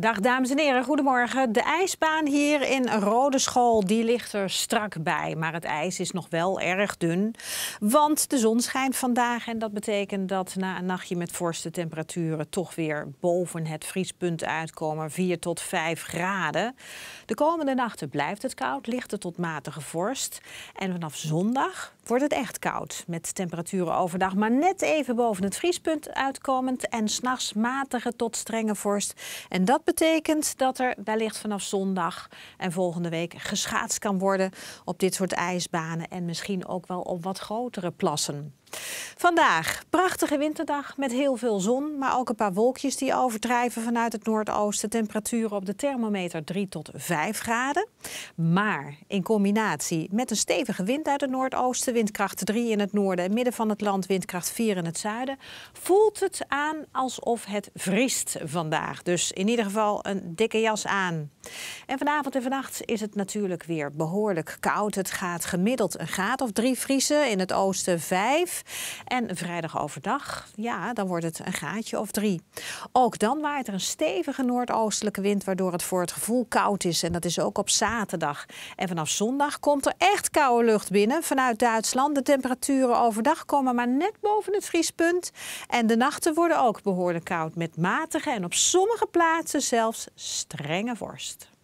Dag dames en heren, goedemorgen. De ijsbaan hier in Rode School die ligt er strak bij. Maar het ijs is nog wel erg dun, want de zon schijnt vandaag. En dat betekent dat na een nachtje met vorste temperaturen toch weer boven het vriespunt uitkomen. 4 tot 5 graden. De komende nachten blijft het koud, ligt tot matige vorst. En vanaf zondag wordt het echt koud. Met temperaturen overdag maar net even boven het vriespunt uitkomend. En s'nachts matige tot strenge vorst. En dat betekent dat er wellicht vanaf zondag en volgende week geschaatst kan worden op dit soort ijsbanen en misschien ook wel op wat grotere plassen. Vandaag, prachtige winterdag met heel veel zon, maar ook een paar wolkjes die overdrijven vanuit het noordoosten. Temperaturen op de thermometer 3 tot 5 graden. Maar in combinatie met een stevige wind uit het noordoosten, windkracht 3 in het noorden en midden van het land, windkracht 4 in het zuiden, voelt het aan alsof het vriest vandaag. Dus in ieder geval een dikke jas aan. En vanavond en vannacht is het natuurlijk weer behoorlijk koud. Het gaat gemiddeld een graad of 3 vriezen, in het oosten 5. En vrijdag overdag, ja, dan wordt het een gaatje of drie. Ook dan waait er een stevige noordoostelijke wind, waardoor het voor het gevoel koud is. En dat is ook op zaterdag. En vanaf zondag komt er echt koude lucht binnen vanuit Duitsland. De temperaturen overdag komen maar net boven het vriespunt. En de nachten worden ook behoorlijk koud met matige en op sommige plaatsen zelfs strenge vorst.